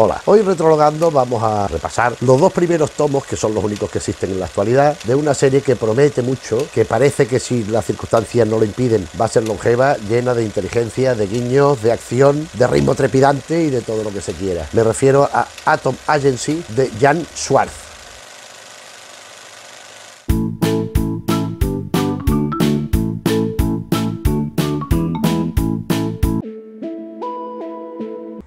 Hola, hoy Retrologando vamos a repasar los dos primeros tomos, que son los únicos que existen en la actualidad, de una serie que promete mucho, que parece que si las circunstancias no lo impiden va a ser longeva, llena de inteligencia, de guiños, de acción, de ritmo trepidante y de todo lo que se quiera. Me refiero a Atom Agency de Jan Schwartz.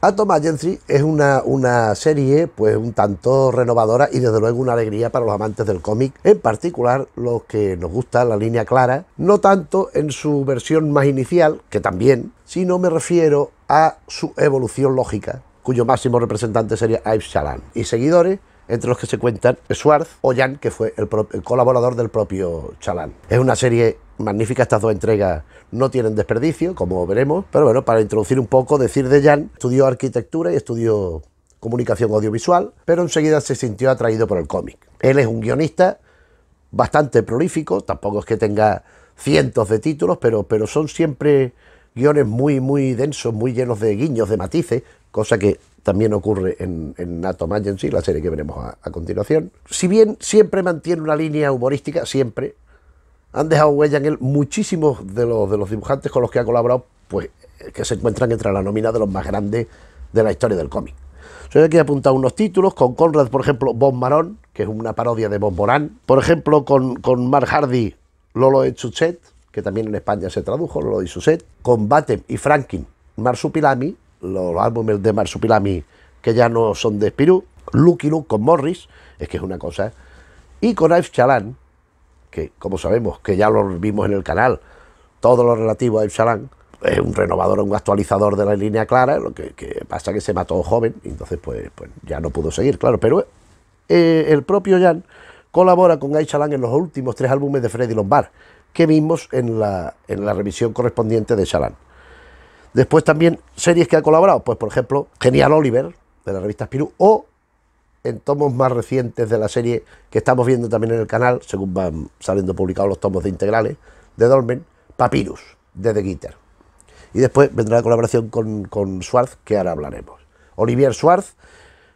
Atom Agency es una, una serie pues un tanto renovadora y desde luego una alegría para los amantes del cómic, en particular los que nos gusta la línea clara, no tanto en su versión más inicial, que también, sino me refiero a su evolución lógica, cuyo máximo representante sería Ives y seguidores, entre los que se cuentan Schwarz o Jan, que fue el, colaborador del propio Chalán. Es una serie magnífica, estas dos entregas no tienen desperdicio, como veremos, pero bueno, para introducir un poco, decir de Jan, estudió arquitectura y estudió comunicación audiovisual, pero enseguida se sintió atraído por el cómic. Él es un guionista bastante prolífico, tampoco es que tenga cientos de títulos, pero, pero son siempre guiones muy, muy densos, muy llenos de guiños, de matices, cosa que también ocurre en, en Atom Agency, la serie que veremos a, continuación. Si bien siempre mantiene una línea humorística, siempre, han dejado huella en él muchísimos de los, de los dibujantes con los que ha colaborado, pues que se encuentran entre la nómina de los más grandes de la historia del cómic. Yo aquí he apuntado unos títulos, con Conrad, por ejemplo, Bob Marón, que es una parodia de Bob Morán. Por ejemplo, con, con Mark Hardy, Lolo de Chuchet, que también en España se tradujo, Lolo de Chuchet. Con Batem y Franklin, Marsupilami, los álbumes de Marsupilami que ya no son de Spirou, Lucky Luke con Morris, es que es una cosa, y con Aif Chalan, que como sabemos, que ya lo vimos en el canal, todo lo relativo a Aif Chalan, es un renovador, un actualizador de la línea clara, lo que, pasa es que se mató joven, entonces pues, pues ya no pudo seguir, claro, pero eh, el propio Jan colabora con Aif Chalan en los últimos tres álbumes de Freddy Lombard, que vimos en la, en la revisión correspondiente de Chalan. Después también series que ha colaborado, pues por ejemplo, Genial Oliver, de la revista Spiru, o en tomos más recientes de la serie que estamos viendo también en el canal, según van saliendo publicados los tomos de integrales de Dolmen, Papyrus, de The Guitar. Y después vendrá la colaboración con, con que ahora hablaremos. Olivier Schwartz,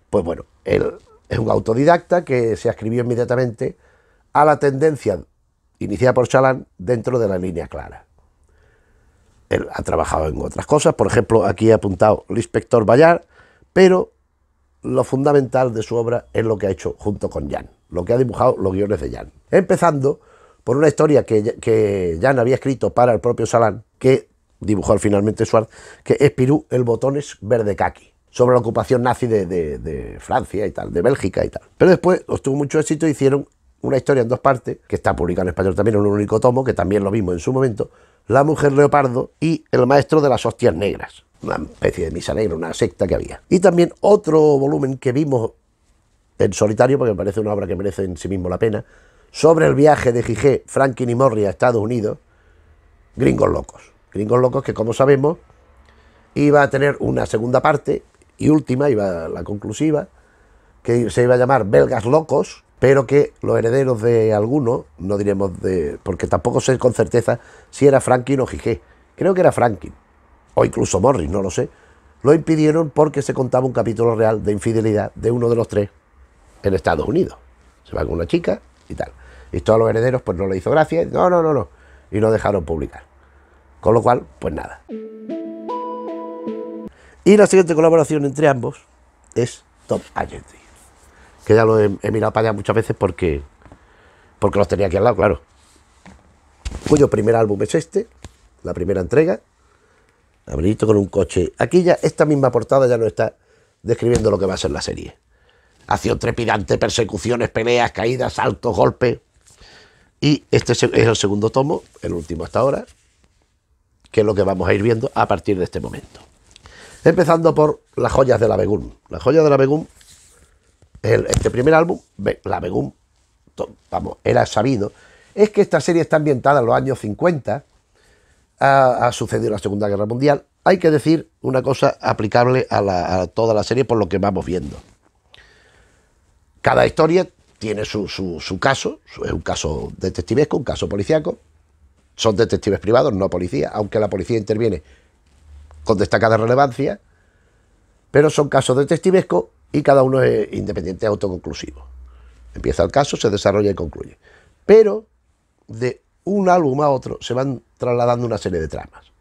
pues bueno, él es un autodidacta que se escribió inmediatamente a la tendencia iniciada por Chalan dentro de la línea clara él ha trabajado en otras cosas, por ejemplo, aquí ha apuntado el inspector Bayar, pero lo fundamental de su obra es lo que ha hecho junto con Jan, lo que ha dibujado los guiones de Jan. Empezando por una historia que, Jan había escrito para el propio Salán, que dibujó finalmente Suárez, que es Pirú el botones verde kaki, sobre la ocupación nazi de, Francia y tal, de Bélgica y tal. Pero después obtuvo mucho éxito, y hicieron una historia en dos partes, que está publicada en español también en un único tomo, que también lo vimos en su momento, la mujer leopardo y el maestro de las hostias negras, una especie de misa negra, una secta que había. Y también otro volumen que vimos en solitario, porque me parece una obra que merece en sí mismo la pena, sobre el viaje de Gijé, Franklin y Morri a Estados Unidos, Gringos Locos. Gringos Locos que, como sabemos, iba a tener una segunda parte y última, iba la conclusiva, que se iba a llamar Belgas Locos, pero que los herederos de algunos, no diremos de, porque tampoco sé con certeza si era Franklin o Gigé, creo que era Franklin, o incluso Morris, no lo sé, lo impidieron porque se contaba un capítulo real de infidelidad de uno de los tres en Estados Unidos. Se va con una chica y tal. Y todos los herederos pues no le hizo gracia, no, no, no, no, y no dejaron publicar. Con lo cual, pues nada. Y la siguiente colaboración entre ambos es Top Agency que ya lo he, mirado para allá muchas veces porque, porque los tenía aquí al lado, claro. Cuyo pues primer álbum es este, la primera entrega. Abrilito con un coche. Aquí ya, esta misma portada ya no está describiendo lo que va a ser la serie. Acción trepidante, persecuciones, peleas, caídas, saltos, golpes. Y este es el segundo tomo, el último hasta ahora, que es lo que vamos a ir viendo a partir de este momento. Empezando por las joyas de la begum Las joyas de la Begún este primer álbum, La Begum, vamos, era sabido, es que esta serie está ambientada en los años 50, ha, sucedido la Segunda Guerra Mundial, hay que decir una cosa aplicable a, toda la serie por lo que vamos viendo. Cada historia tiene su, caso, es un caso detectivesco, un caso policíaco, son detectives privados, no policía, aunque la policía interviene con destacada relevancia, pero son casos detectivescos y cada uno es independiente, autoconclusivo. Empieza el caso, se desarrolla y concluye. Pero de un álbum a otro se van trasladando una serie de tramas.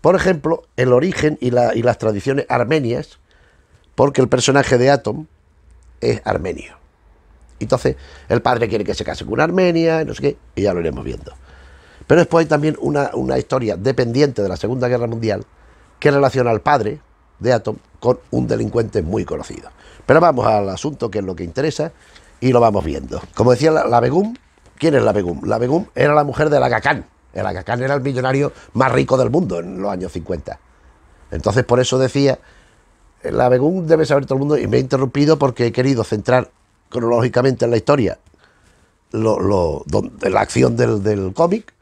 Por ejemplo, el origen y, las tradiciones armenias, porque el personaje de Atom es armenio. Entonces, el padre quiere que se case con una armenia, no sé qué, y ya lo iremos viendo. Pero después hay también una historia dependiente de la Segunda Guerra Mundial que relaciona al padre de Atom con un delincuente muy conocido. Pero vamos al asunto que es lo que interesa y lo vamos viendo. Como decía la, Begum, ¿quién es la Begum? La Begum era la mujer del Agacán. El Agacán era el millonario más rico del mundo en los años 50. Entonces por eso decía, la Begum debe saber todo el mundo y me he interrumpido porque he querido centrar cronológicamente en la historia lo, la acción del, cómic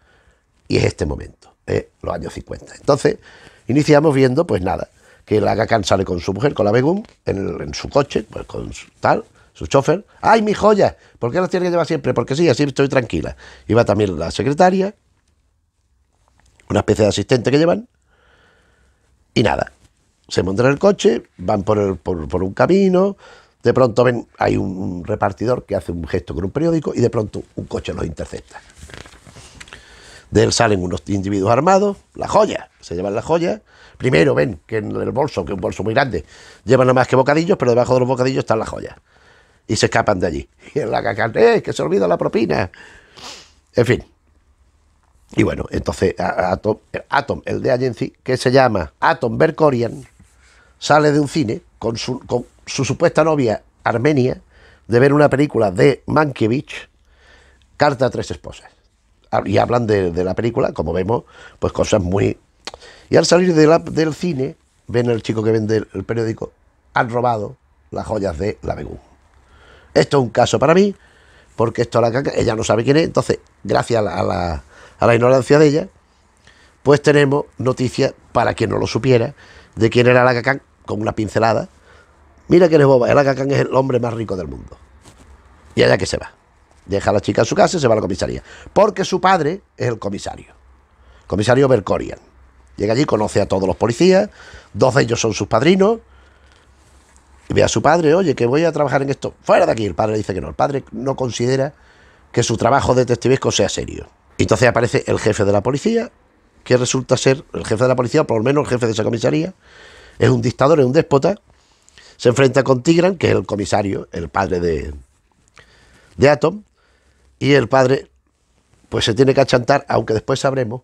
y es este momento, los años 50. Entonces iniciamos viendo, pues nada, que la Gacan sale con su mujer, con la Begum, en, en su coche, pues con su, tal, su chofer. ¡Ay, mi joya! ¿Por qué las tiene que llevar siempre? Porque sí, así estoy tranquila. Y va también la secretaria, una especie de asistente que llevan, y nada. Se montan en el coche, van por, por, por un camino, de pronto ven, hay un repartidor que hace un gesto con un periódico y de pronto un coche los intercepta. De él salen unos individuos armados, la joya, se llevan la joya, Primero ven que en el bolso, que es un bolso muy grande, llevan nada más que bocadillos, pero debajo de los bocadillos están las joyas. Y se escapan de allí. Y en la caca, ¡eh! Que se olvida la propina. En fin. Y bueno, entonces Atom, el de Agency, que se llama Atom Berkorian, sale de un cine con su, supuesta novia armenia de ver una película de Mankiewicz, Carta a tres esposas. Ah, y hablan de la película, como vemos, pues cosas muy y al salir del cine, ven el chico que vende el, periódico, han robado las joyas de la Begún. Esto es un caso para mí, porque esto la caca, ella no sabe quién es, entonces, gracias a la, ignorancia de ella, pues tenemos noticias, para quien no lo supiera, de quién era la cacán, con una pincelada. Mira que eres boba, el cacán es el hombre más rico del mundo. Y allá que se va. Deja a la chica en su casa y se va a la comisaría. Porque su padre es el comisario. Comisario Bercorian. Llega allí, conoce a todos los policías, dos de ellos son sus padrinos. ve a su padre, oye, que voy a trabajar en esto. Fuera de aquí. El padre dice que no. El padre no considera que su trabajo de detectivesco sea serio. Y entonces aparece el jefe de la policía, que resulta ser el jefe de la policía, o por lo menos el jefe de esa comisaría. Es un dictador, es un déspota. Se enfrenta con Tigran, que es el comisario, el padre de, de Atom. Y el padre, pues se tiene que achantar, aunque después sabremos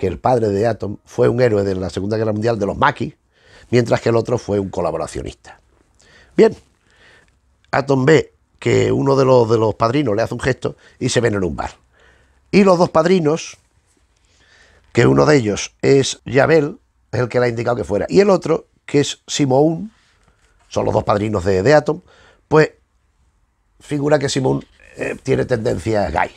que el padre de Atom fue un héroe de la Segunda Guerra Mundial de los maquis, mientras que el otro fue un colaboracionista. Bien, Atom ve que uno de los, de los padrinos le hace un gesto y se ven en un bar. Y los dos padrinos, que uno de ellos es Yabel, el que le ha indicado que fuera, y el otro, que es Simón, son los dos padrinos de, Atom, pues figura que Simón eh, tiene tendencia gays.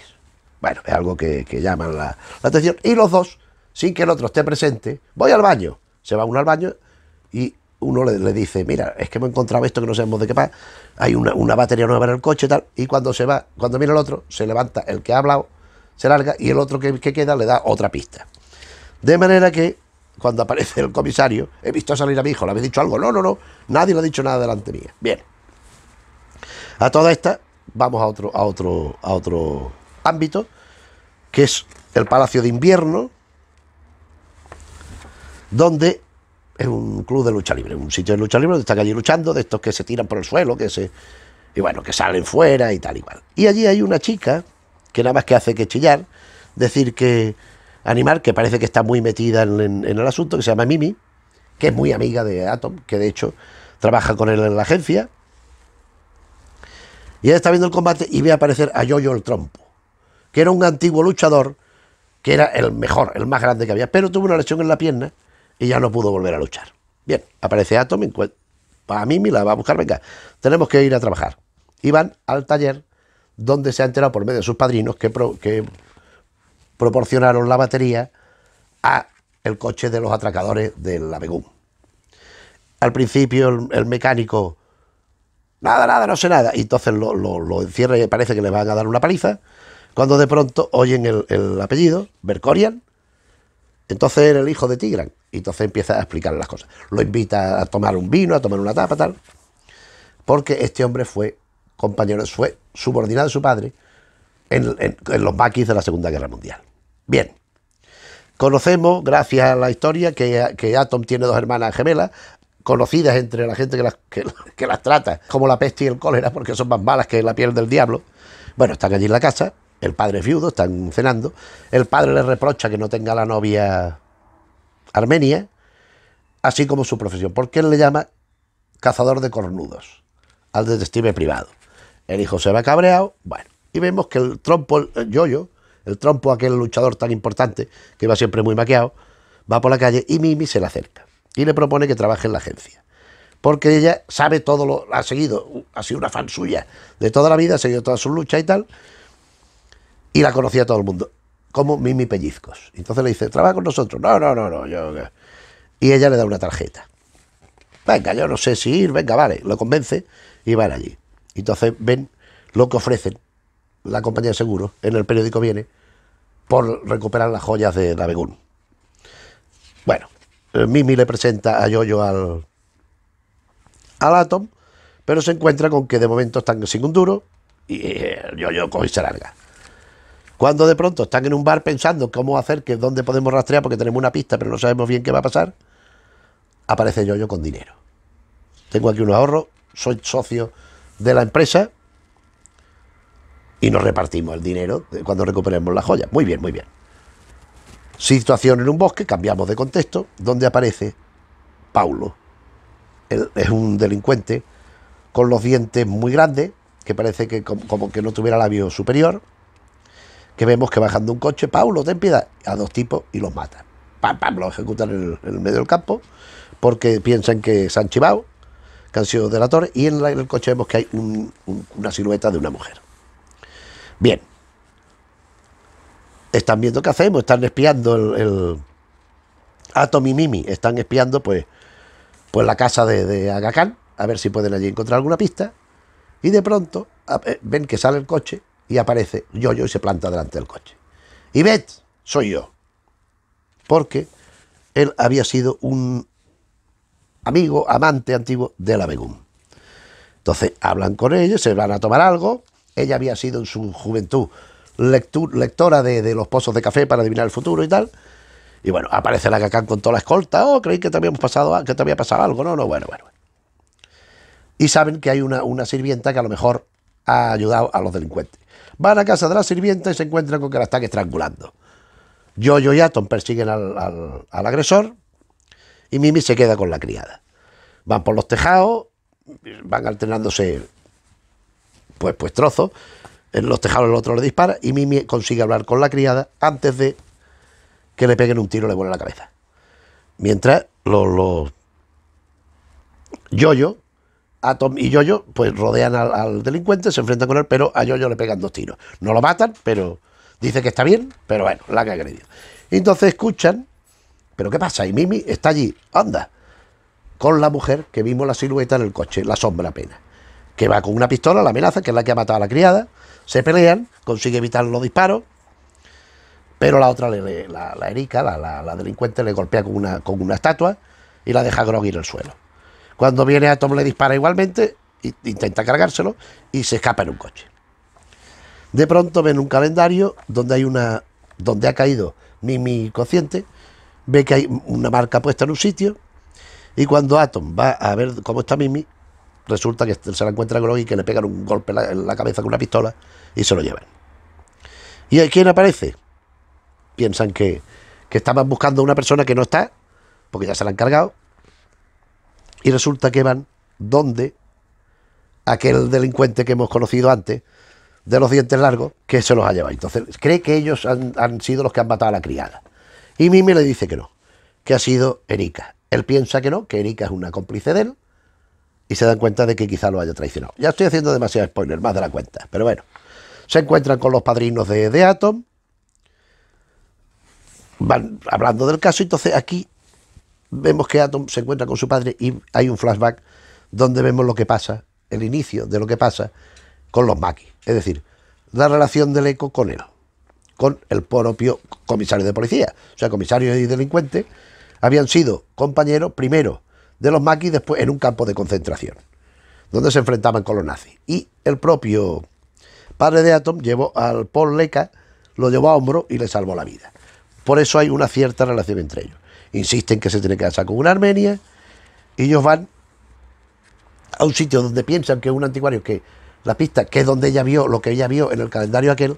Bueno, es algo que, llama la atención. Y los dos sin que el otro esté presente, voy al baño. Se va uno al baño y uno le, dice, mira, es que hemos encontrado esto que no sabemos de qué pasa... hay una, una, batería nueva en el coche y tal, y cuando se va, cuando viene el otro, se levanta el que ha hablado, se larga y el otro que, queda le da otra pista. De manera que cuando aparece el comisario, he visto salir a mi hijo, le habéis dicho algo, no, no, no, nadie le ha dicho nada delante mía. Bien. A toda esta, vamos a otro, a otro, a otro ámbito, que es el Palacio de Invierno, donde es un club de lucha libre, un sitio de lucha libre donde están allí luchando, de estos que se tiran por el suelo, que se. y bueno, que salen fuera y tal y Y allí hay una chica que nada más que hace que chillar, decir que. animar, que parece que está muy metida en, el asunto, que se llama Mimi, que es muy amiga de Atom, que de hecho trabaja con él en la agencia. Y ella está viendo el combate y ve aparecer a Yoyo el Trompo, que era un antiguo luchador, que era el mejor, el más grande que había, pero tuvo una lesión en la pierna y ya no pudo volver a luchar. Bien, aparece Atom y pues, para mí me la va a buscar, venga, tenemos que ir a trabajar. Y van al taller donde se ha enterado por medio de sus padrinos que, que proporcionaron la batería a el coche de los atracadores del Abegún. Al principio el, mecánico, nada, nada, no sé nada, y entonces lo, encierra y parece que le van a dar una paliza, cuando de pronto oyen el, el apellido, Bercorian, entonces era el hijo de Tigran. Y entonces empieza a explicarle las cosas. Lo invita a tomar un vino, a tomar una tapa, tal. Porque este hombre fue compañero, fue subordinado de su padre en, los maquis de la Segunda Guerra Mundial. Bien. Conocemos, gracias a la historia, que, Atom tiene dos hermanas gemelas, conocidas entre la gente que las, que, que las trata, como la peste y el cólera, porque son más malas que la piel del diablo. Bueno, están allí en la casa el padre es viudo, están cenando. El padre le reprocha que no tenga la novia armenia, así como su profesión, porque él le llama cazador de cornudos al detective privado. El hijo se va cabreado, bueno, y vemos que el trompo, el yoyo, el trompo, aquel luchador tan importante, que va siempre muy maqueado, va por la calle y Mimi se le acerca y le propone que trabaje en la agencia. Porque ella sabe todo lo ha seguido, ha sido una fan suya de toda la vida, ha seguido todas sus luchas y tal, y la conocía todo el mundo, como Mimi Pellizcos. Entonces le dice, trabaja con nosotros. No, no, no, no. Yo... Y ella le da una tarjeta. Venga, yo no sé si ir, venga, vale. Lo convence y van allí. Entonces ven lo que ofrecen la compañía de seguro, en el periódico viene, por recuperar las joyas de Begún Bueno, eh, Mimi le presenta a Yoyo al, al Atom, pero se encuentra con que de momento están sin un duro y eh, Yoyo coge y se larga. Cuando de pronto están en un bar pensando cómo hacer, que dónde podemos rastrear, porque tenemos una pista, pero no sabemos bien qué va a pasar, aparece yo, yo con dinero. Tengo aquí un ahorro, soy socio de la empresa y nos repartimos el dinero cuando recuperemos la joya. Muy bien, muy bien. Situación en un bosque, cambiamos de contexto, donde aparece Paulo. Él es un delincuente con los dientes muy grandes, que parece que como, que no tuviera labio superior, que vemos que bajando un coche, Paulo, ten piedad, a dos tipos y los mata Pam, pam, los ejecutan en el, medio del campo porque piensan que se han chivado, que han sido delatores, y en, en el coche vemos que hay una silueta de una mujer. Bien. Están viendo qué hacemos, están espiando el, Atom y Mimi, están espiando pues, pues la casa de, de Agacán, a ver si pueden allí encontrar alguna pista, y de pronto eh, ven que sale el coche y aparece yo, yo y se planta delante del coche. Y Bet, soy yo. Porque él había sido un amigo, amante antiguo de la Begum. Entonces hablan con ella, se van a tomar algo. Ella había sido en su juventud lectora de, los pozos de café para adivinar el futuro y tal. Y bueno, aparece la Cacán con toda la escolta. Oh, creí que te, pasado, que te había pasado algo. No, no, bueno, bueno. Y saben que hay una, una sirvienta que a lo mejor ha ayudado a los delincuentes. Van a casa de la sirvienta y se encuentran con que la están estrangulando. Yoyo y Atom persiguen al, agresor y Mimi se queda con la criada. Van por los tejados, van alternándose pues, pues trozos. En los tejados el otro le dispara y Mimi consigue hablar con la criada antes de que le peguen un tiro y le vuelve la cabeza. Mientras los, los yoyo Tom y Yoyo pues rodean al, delincuente, se enfrentan con él, pero a Yoyo le pegan dos tiros. No lo matan, pero dice que está bien, pero bueno, la que agredido Entonces escuchan, pero ¿qué pasa? Y Mimi está allí, anda, con la mujer que vimos la silueta en el coche, la sombra apenas, que va con una pistola, la amenaza, que es la que ha matado a la criada, se pelean, consigue evitar los disparos, pero la otra, la, la Erika, la, la, delincuente, le golpea con una, con una estatua y la deja grogir el suelo. Cuando viene Atom le dispara igualmente, intenta cargárselo y se escapa en un coche. De pronto ven un calendario donde hay una donde ha caído Mimi Cociente, ve que hay una marca puesta en un sitio y cuando Atom va a ver cómo está Mimi, resulta que se la encuentra con y que le pegan un golpe en la cabeza con una pistola y se lo llevan. ¿Y a quién aparece? Piensan que, que estaban buscando a una persona que no está, porque ya se la han cargado, y resulta que van donde aquel delincuente que hemos conocido antes, de los dientes largos, que se los ha llevado. Entonces, cree que ellos han, sido los que han matado a la criada. Y Mimi le dice que no, que ha sido Erika. Él piensa que no, que Erika es una cómplice de él, y se dan cuenta de que quizá lo haya traicionado. Ya estoy haciendo demasiado spoiler, más de la cuenta, pero bueno. Se encuentran con los padrinos de, de Atom, van hablando del caso, entonces aquí vemos que Atom se encuentra con su padre y hay un flashback donde vemos lo que pasa, el inicio de lo que pasa con los Maquis. Es decir, la relación del eco con él, con el propio comisario de policía. O sea, comisario y delincuente habían sido compañeros primero de los Maquis, después en un campo de concentración, donde se enfrentaban con los nazis. Y el propio padre de Atom llevó al Paul Leca, lo llevó a hombro y le salvó la vida. Por eso hay una cierta relación entre ellos insisten que se tiene que casar con una armenia, y ellos van a un sitio donde piensan que un anticuario, que la pista, que es donde ella vio lo que ella vio en el calendario aquel,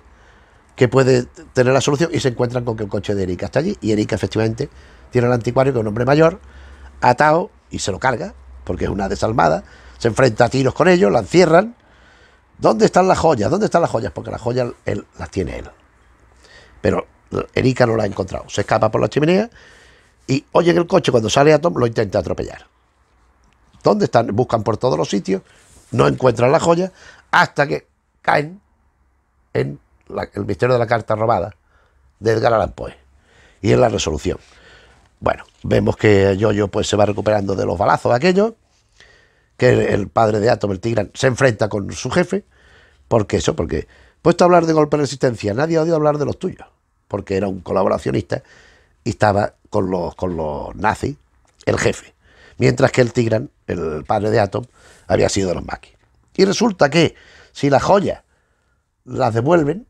que puede tener la solución, y se encuentran con que el coche de Erika está allí, y Erika efectivamente tiene el anticuario que es un hombre mayor, atado, y se lo carga, porque es una desalmada, se enfrenta a tiros con ellos, la encierran. ¿Dónde están las joyas? ¿Dónde están las joyas? Porque las joyas él, las tiene él. Pero Erika no la ha encontrado. Se escapa por la chimenea, y en el coche cuando sale Atom, lo intenta atropellar. ¿Dónde están? Buscan por todos los sitios, no encuentran la joya, hasta que caen en el misterio de la carta robada de Edgar Allan Poe y en la resolución. Bueno, vemos que Yoyo pues, se va recuperando de los balazos aquellos, que el padre de Atom, el Tigran, se enfrenta con su jefe, porque eso, porque puesto a hablar de golpe de resistencia, nadie ha oído hablar de los tuyos, porque era un colaboracionista y estaba con los, con nazis, el jefe, mientras que el Tigran, el padre de Atom, había sido de los maquis. Y resulta que si las joyas las devuelven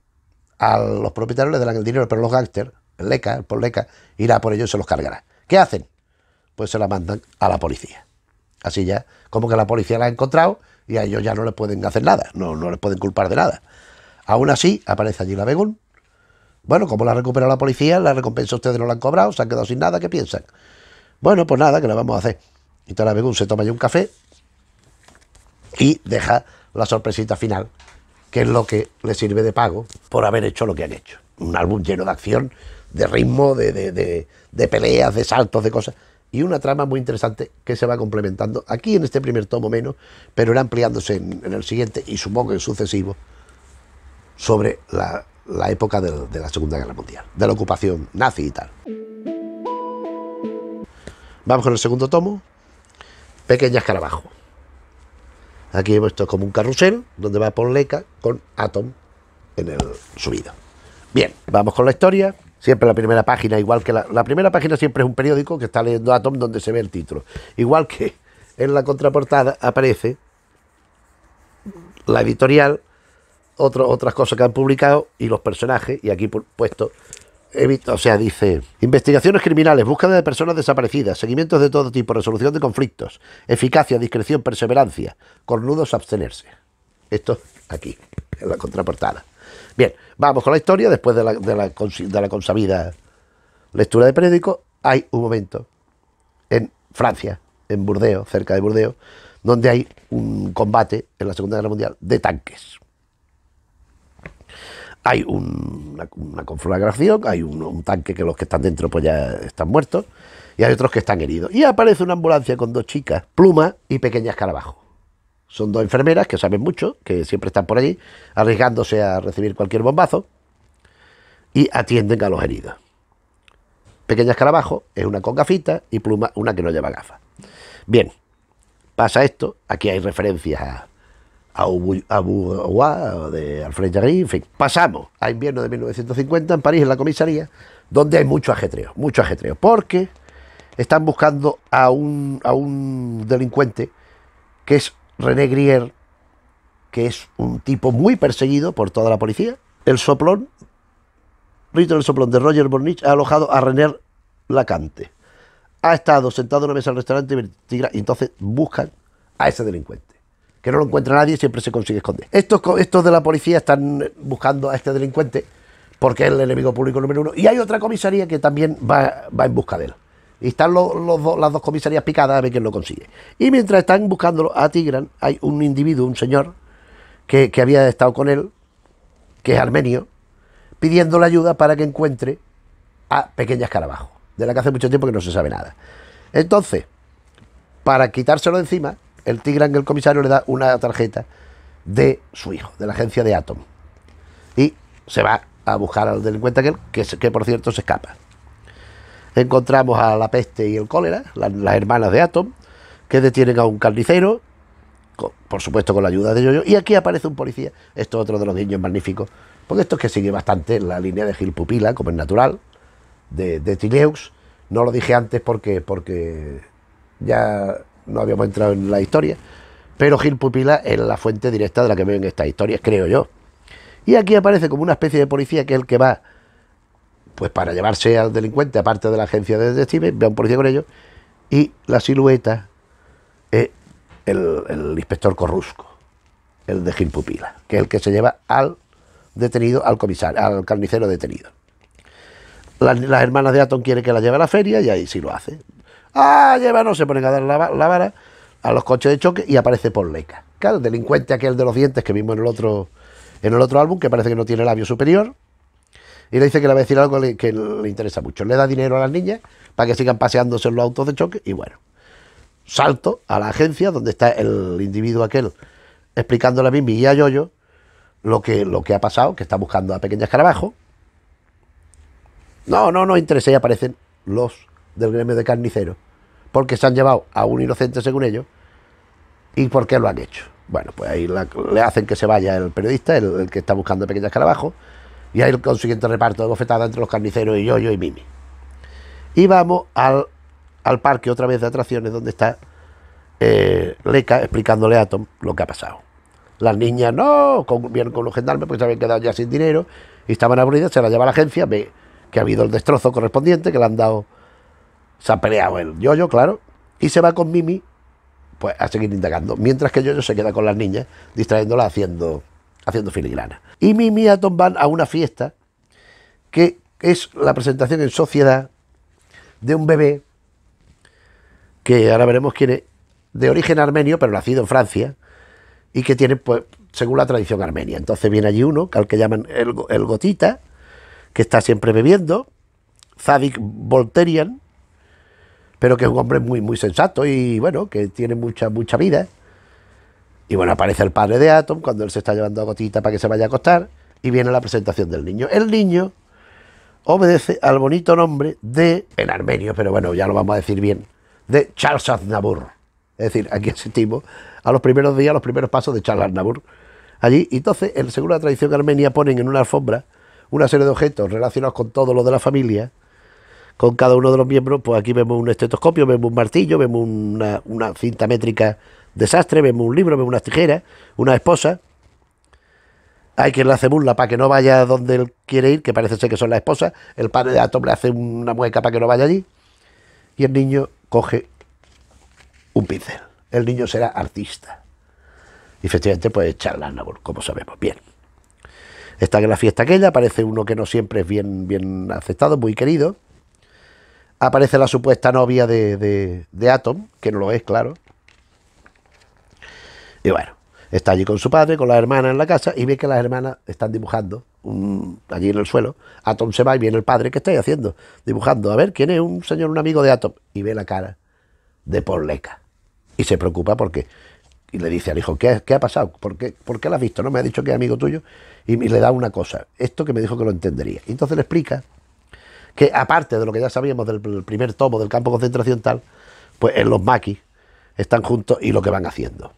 a los propietarios, les darán el dinero, pero los gángsters, el leca, el polleca, irá por ellos y se los cargará. ¿Qué hacen? Pues se la mandan a la policía. Así ya, como que la policía la ha encontrado y a ellos ya no les pueden hacer nada, no, no les pueden culpar de nada. Aún así, aparece allí la Begún bueno, como la ha recuperado la policía, la recompensa ustedes no la han cobrado, se han quedado sin nada, ¿qué piensan? Bueno, pues nada, que la vamos a hacer. Y Tarabegún se toma ya un café y deja la sorpresita final, que es lo que le sirve de pago por haber hecho lo que han hecho. Un álbum lleno de acción, de ritmo, de, peleas, de saltos, de cosas. Y una trama muy interesante que se va complementando aquí en este primer tomo menos, pero era ampliándose en, en el siguiente y supongo que en sucesivo sobre la la época de, la Segunda Guerra Mundial, de la ocupación nazi y tal. Vamos con el segundo tomo, Pequeña Escarabajo. Aquí hemos visto como un carrusel donde va Leca con Atom en el subido. Bien, vamos con la historia. Siempre la primera página, igual que la, la primera página siempre es un periódico que está leyendo Atom donde se ve el título. Igual que en la contraportada aparece la editorial otras cosas que han publicado y los personajes, y aquí puesto, he o sea, dice, investigaciones criminales, búsqueda de personas desaparecidas, seguimientos de todo tipo, resolución de conflictos, eficacia, discreción, perseverancia, cornudos, abstenerse. Esto aquí, en la contraportada. Bien, vamos con la historia, después de la, de la, de la consabida lectura de periódico, hay un momento en Francia, en Burdeo, cerca de Burdeo, donde hay un combate en la Segunda Guerra Mundial de tanques. Hay una, conflagración, hay un, tanque que los que están dentro pues ya están muertos y hay otros que están heridos. Y aparece una ambulancia con dos chicas, Pluma y pequeñas Escarabajo. Son dos enfermeras que saben mucho, que siempre están por allí, arriesgándose a recibir cualquier bombazo y atienden a los heridos. Pequeña Escarabajo es una con gafita y Pluma una que no lleva gafas. Bien, pasa esto, aquí hay referencias a Abu de Alfred Jarry, en fin, pasamos a invierno de 1950 en París, en la comisaría, donde hay mucho ajetreo, mucho ajetreo, porque están buscando a un, a un delincuente que es René Grier, que es un tipo muy perseguido por toda la policía. El soplón, Rito del soplón de Roger Bornich, ha alojado a René Lacante. Ha estado sentado en una mesa al restaurante y entonces buscan a ese delincuente que no lo encuentra nadie y siempre se consigue esconder. Estos, estos de la policía están buscando a este delincuente porque es el enemigo público número uno. Y hay otra comisaría que también va, en busca de él. Y están las dos comisarías picadas a ver quién lo consigue. Y mientras están buscándolo a Tigran, hay un individuo, un señor, que, que había estado con él, que es armenio, pidiéndole ayuda para que encuentre a Pequeña Escarabajo, de la que hace mucho tiempo que no se sabe nada. Entonces, para quitárselo de encima, el Tigran, el comisario, le da una tarjeta de su hijo, de la agencia de Atom. Y se va a buscar al delincuente aquel, que, por cierto se escapa. Encontramos a la peste y el cólera, las hermanas de Atom, que detienen a un carnicero, por supuesto con la ayuda de Yoyo, y aquí aparece un policía, esto es otro de los niños magníficos, porque esto es que sigue bastante la línea de Gilpupila, Pupila, como es natural, de, de Tileux. No lo dije antes porque, porque ya no habíamos entrado en la historia, pero Gil Pupila es la fuente directa de la que veo en estas historias, creo yo. Y aquí aparece como una especie de policía que es el que va, pues para llevarse al delincuente, aparte de la agencia de detectives, ve un policía con ellos, y la silueta es el, inspector Corrusco, el de Gil Pupila, que es el que se lleva al detenido, al comisario, al carnicero detenido. Las, hermanas de Atom quieren que la lleve a la feria y ahí sí lo hace. ¡Ah, llévanos! Se ponen a dar la, vara a los coches de choque y aparece Paul Leica. Claro, el delincuente aquel de los dientes que vimos en el otro, en el otro álbum, que parece que no tiene labio superior. Y le dice que le va a decir algo que le, interesa mucho. Le da dinero a las niñas para que sigan paseándose en los autos de choque. Y bueno, salto a la agencia donde está el individuo aquel explicándole a Mimi y a Yoyo lo que, lo que ha pasado, que está buscando a Pequeña Escarabajo. No, no, no interesa. Y aparecen los del gremio de carniceros, porque se han llevado a un inocente según ellos y por qué lo han hecho. Bueno, pues ahí le hacen que se vaya el periodista, el, que está buscando pequeñas carabajos... y hay el consiguiente reparto de bofetadas entre los carniceros y yo, yo y Mimi. Y vamos al, al parque otra vez de atracciones donde está eh, Leca explicándole a Tom lo que ha pasado. Las niñas no, con, con los gendarmes porque se habían quedado ya sin dinero y estaban aburridas, se la lleva la agencia, ve que ha habido el destrozo correspondiente, que le han dado se ha peleado el Yo-Yo, claro, y se va con Mimi pues a seguir indagando, mientras que Yo-Yo se queda con las niñas, distrayéndolas haciendo, haciendo filigrana. Y Mimi y Atom van a una fiesta que es la presentación en sociedad de un bebé que ahora veremos quién es, de origen armenio, pero nacido en Francia, y que tiene, pues, según la tradición armenia. Entonces viene allí uno, al que llaman el, el gotita, que está siempre bebiendo, Zadik Volterian, pero que es un hombre muy, muy sensato y bueno, que tiene mucha, mucha vida. Y bueno, aparece el padre de Atom cuando él se está llevando a Gotita para que se vaya a acostar y viene la presentación del niño. El niño obedece al bonito nombre de, en armenio, pero bueno, ya lo vamos a decir bien, de Charles Aznavour. Es decir, aquí asistimos a los primeros días, a los primeros pasos de Charles Aznavour. Allí, y entonces, el según la tradición armenia, ponen en una alfombra una serie de objetos relacionados con todo lo de la familia, con cada uno de los miembros, pues aquí vemos un estetoscopio, vemos un martillo, vemos una, cinta métrica desastre, vemos un libro, vemos unas tijeras, una esposa. Hay quien le hace burla para que no vaya donde él quiere ir, que parece ser que son las esposas. El padre de Atom le hace una mueca para que no vaya allí. Y el niño coge un pincel. El niño será artista. Y efectivamente, pues charlan, como sabemos. Bien. Está en la fiesta aquella, aparece uno que no siempre es bien, bien aceptado, muy querido aparece la supuesta novia de, de, de Atom, que no lo es, claro. Y bueno, está allí con su padre, con las hermanas en la casa, y ve que las hermanas están dibujando allí en el suelo. Atom se va y viene el padre, ¿qué estáis haciendo? Dibujando, a ver, ¿quién es? Un señor, un amigo de Atom. Y ve la cara de Porleca. Y se preocupa porque... Y le dice al hijo, ¿qué, ha pasado? ¿Por qué, la has visto? ¿No me ha dicho que es amigo tuyo? Y, y le da una cosa, esto que me dijo que lo entendería. Y entonces le explica que aparte de lo que ya sabíamos del, primer tomo del campo de concentración tal, pues en los maquis están juntos y lo que van haciendo.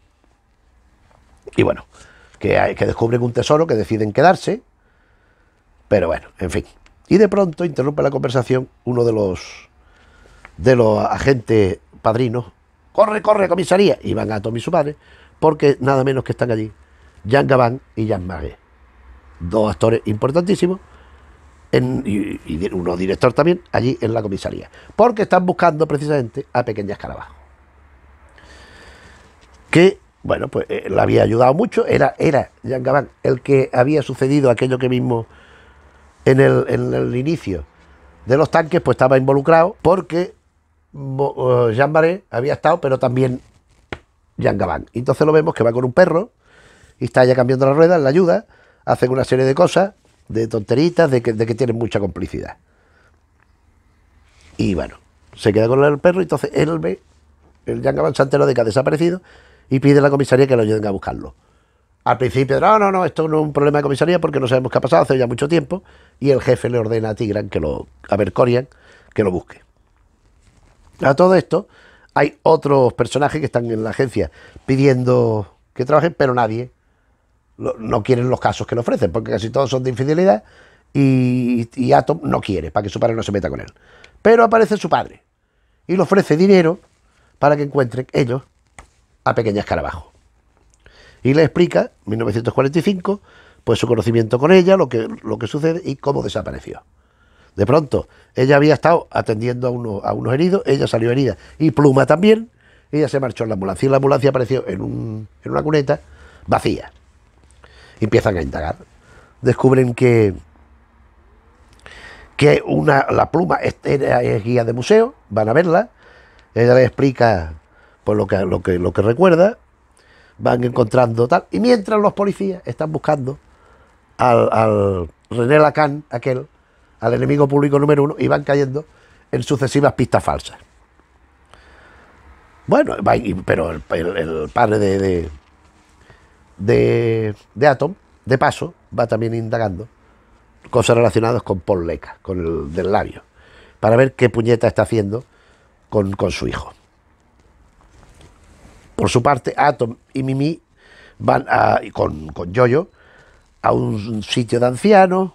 Y bueno, que, hay, que descubren un tesoro, que deciden quedarse, pero bueno, en fin. Y de pronto interrumpe la conversación uno de los, de los agentes padrinos. ¡Corre, corre, comisaría! Y van a Tommy y su padre, porque nada menos que están allí Jean Gabán y Jean Magué Dos actores importantísimos y, unos uno director también, allí en la comisaría. Porque están buscando precisamente a Pequeña Escarabajo. Que, bueno, pues eh, la había ayudado mucho. Era, era Jean Gabán el que había sucedido aquello que mismo en el, en el inicio de los tanques, pues estaba involucrado. Porque eh, Jean Baré había estado, pero también Jean Gabán. Entonces lo vemos que va con un perro y está ya cambiando las ruedas... la ayuda, hacen una serie de cosas de tonteritas, de que, de que tienen mucha complicidad. Y bueno, se queda con el perro, y entonces él ve, el avanzante Santero de que ha desaparecido, y pide a la comisaría que lo ayuden a buscarlo. Al principio, no, no, no, esto no es un problema de comisaría porque no sabemos qué ha pasado hace ya mucho tiempo. Y el jefe le ordena a Tigran que lo, a ver, que lo busque. A todo esto, hay otros personajes que están en la agencia pidiendo que trabajen, pero nadie no quieren los casos que le ofrecen, porque casi todos son de infidelidad y, Atom no quiere, para que su padre no se meta con él. Pero aparece su padre y le ofrece dinero para que encuentren ellos a Pequeña Escarabajo. Y le explica, 1945, pues su conocimiento con ella, lo que, lo que sucede y cómo desapareció. De pronto, ella había estado atendiendo a, uno, a unos heridos, ella salió herida y Pluma también, ella se marchó en la ambulancia y la ambulancia apareció en, en una cuneta vacía empiezan a indagar. Descubren que, que una, la pluma es, guía de museo, van a verla, ella les explica pues, lo, que, lo, que, lo que recuerda, van encontrando tal. Y mientras los policías están buscando al, René Lacan, aquel, al enemigo público número uno, y van cayendo en sucesivas pistas falsas. Bueno, pero el, padre de, de, de Atom, de paso, va también indagando cosas relacionadas con Paul Leca, con el del labio, para ver qué puñeta está haciendo con, su hijo. Por su parte, Atom y Mimi van con, con Yoyo a un sitio de ancianos.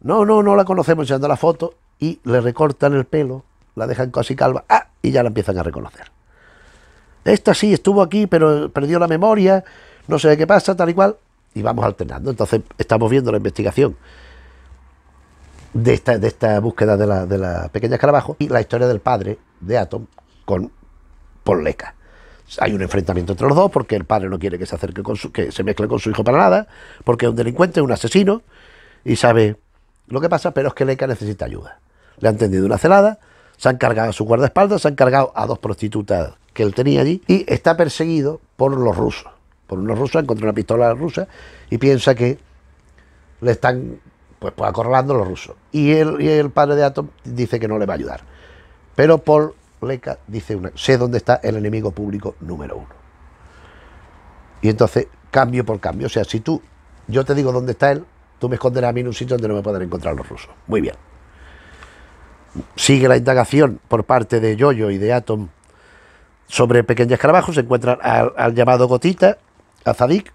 No, no, no la conocemos echando la foto y le recortan el pelo, la dejan casi calva ¡ah! y ya la empiezan a reconocer. Esta sí estuvo aquí, pero perdió la memoria no sé qué pasa, tal y cual, y vamos alternando. Entonces estamos viendo la investigación de esta, de esta búsqueda de la, de la pequeña escarabajo y la historia del padre de Atom con Polleca. Hay un enfrentamiento entre los dos porque el padre no quiere que se acerque con su, que se mezcle con su hijo para nada, porque es un delincuente, un asesino y sabe lo que pasa, pero es que Leca necesita ayuda. Le han tendido una celada, se han cargado a su guardaespaldas, se han cargado a dos prostitutas que él tenía allí y está perseguido por los rusos por unos rusos, encontró una pistola rusa y piensa que le están pues, pues acorralando los rusos. Y, él, y el padre de Atom dice que no le va a ayudar. Pero Paul Leca dice, una, sé dónde está el enemigo público número uno. Y entonces, cambio por cambio, o sea, si tú, yo te digo dónde está él, tú me esconderás a mí en un sitio donde no me puedan encontrar los rusos. Muy bien. Sigue la indagación por parte de Yoyo y de Atom sobre Pequeño Escarabajo, se encuentran al llamado Gotita, a Zadik,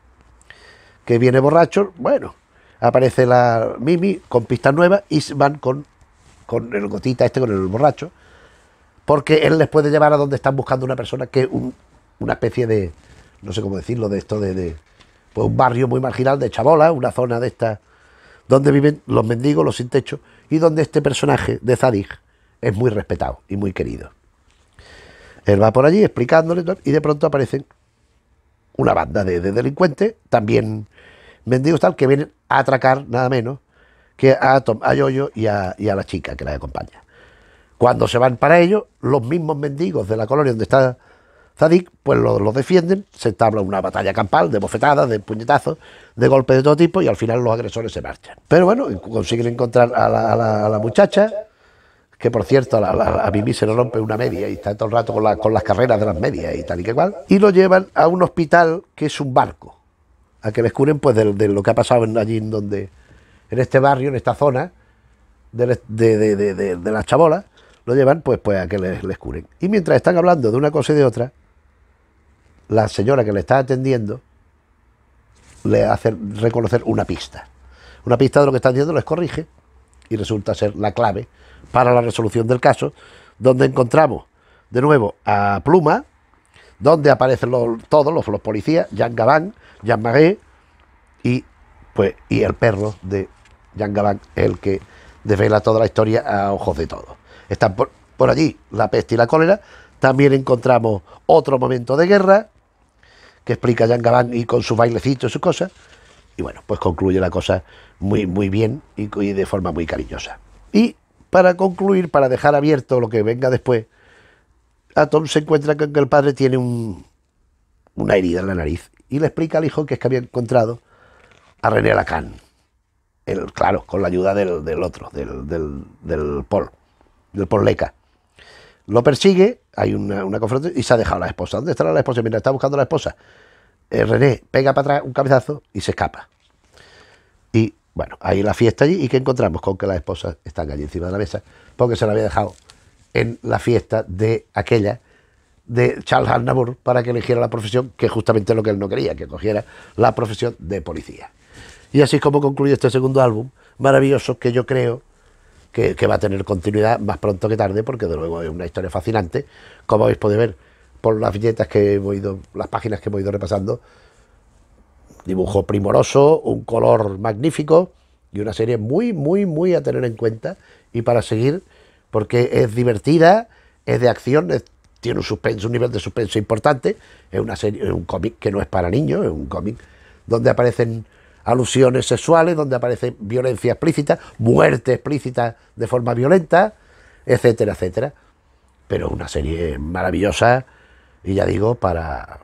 que viene borracho. Bueno, aparece la Mimi con pistas nuevas y van con, con el gotita este, con el borracho, porque él les puede llevar a donde están buscando una persona que una especie de, no sé cómo decirlo, de esto, de, de pues un barrio muy marginal de Chabola, una zona de esta, donde viven los mendigos, los sin techo, y donde este personaje de Zadig es muy respetado y muy querido. Él va por allí explicándole y de pronto aparecen una banda de, delincuentes, también mendigos tal, que vienen a atracar nada menos que a, Yoyo y a, la chica que la acompaña. Cuando se van para ellos, los mismos mendigos de la colonia donde está Zadik, pues los defienden, se establece una batalla campal de bofetadas, de puñetazos, de golpes de todo tipo y al final los agresores se marchan. Pero bueno, consiguen encontrar a la muchacha que por cierto, a Mimi se le rompe una media y está todo el rato con, las carreras de las medias y tal y que cual, y lo llevan a un hospital que es un barco, a que les curen pues de, lo que ha pasado allí en donde, en este barrio, en esta zona de, las chabolas, lo llevan pues, pues a que les, les curen. Y mientras están hablando de una cosa y de otra, la señora que le está atendiendo le hace reconocer una pista. Una pista de lo que están diciendo les corrige y resulta ser la clave para la resolución del caso, donde encontramos de nuevo a Pluma, donde aparecen los, todos los, policías, Jean Gabán, Jean Magué... y, pues, y el perro de Jean Gabán, el que desvela toda la historia a ojos de todos. Están por, allí la peste y la cólera. También encontramos otro momento de guerra que explica Jean Gabán y con su bailecito y sus cosas. Y bueno, pues concluye la cosa muy, muy bien y, y de forma muy cariñosa. Y para concluir, para dejar abierto lo que venga después, Atom se encuentra con que el padre tiene una herida en la nariz y le explica al hijo que es que había encontrado a René Lacan. El, claro, con la ayuda del, otro, del, del, del, Paul, del Lo persigue, hay una, confrontación y se ha dejado la esposa. ¿Dónde estará la esposa? Mientras está buscando a la esposa. Eh, René pega para atrás un cabezazo y se escapa. Bueno, ahí la fiesta allí y que encontramos con que las esposas están allí encima de la mesa porque se la había dejado en la fiesta de aquella de Charles Aznavour para que eligiera la profesión que justamente es lo que él no quería, que cogiera la profesión de policía. Y así es como concluye este segundo álbum maravilloso que yo creo que, va a tener continuidad más pronto que tarde, porque de luego es una historia fascinante. Como habéis podido ver por las viñetas que las páginas que hemos ido repasando, dibujo primoroso, un color magnífico y una serie muy, muy, muy a tener en cuenta y para seguir porque es divertida, es de acción, tiene un suspenso, un nivel de suspenso importante, es una serie, un cómic que no es para niños, es un cómic donde aparecen alusiones sexuales, donde aparece violencia explícita, muerte explícita de forma violenta, etcétera, etcétera. Pero es una serie maravillosa y ya digo, para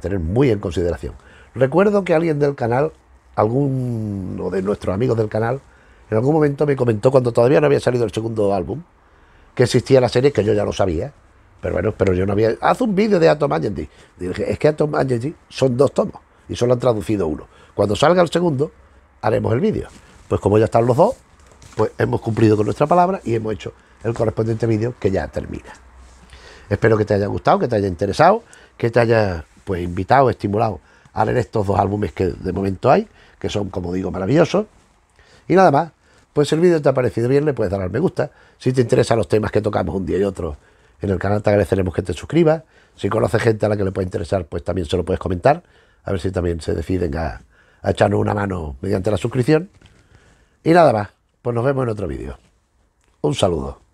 tener muy en consideración. Recuerdo que alguien del canal, alguno de nuestros amigos del canal, en algún momento me comentó cuando todavía no había salido el segundo álbum, que existía la serie, que yo ya lo sabía, pero bueno, pero yo no había... Haz un vídeo de Atom Energy. Dije, es que Atom Energy son dos tomos y solo han traducido uno. Cuando salga el segundo, haremos el vídeo. Pues como ya están los dos, pues hemos cumplido con nuestra palabra y hemos hecho el correspondiente vídeo que ya termina. Espero que te haya gustado, que te haya interesado, que te haya pues invitado, estimulado a leer estos dos álbumes que de momento hay, que son, como digo, maravillosos. Y nada más, pues si el vídeo te ha parecido bien, le puedes dar al me gusta. Si te interesan los temas que tocamos un día y otro, en el canal te agradeceremos que te suscribas. Si conoces gente a la que le puede interesar, pues también se lo puedes comentar. A ver si también se deciden a echarnos una mano mediante la suscripción. Y nada más, pues nos vemos en otro vídeo. Un saludo.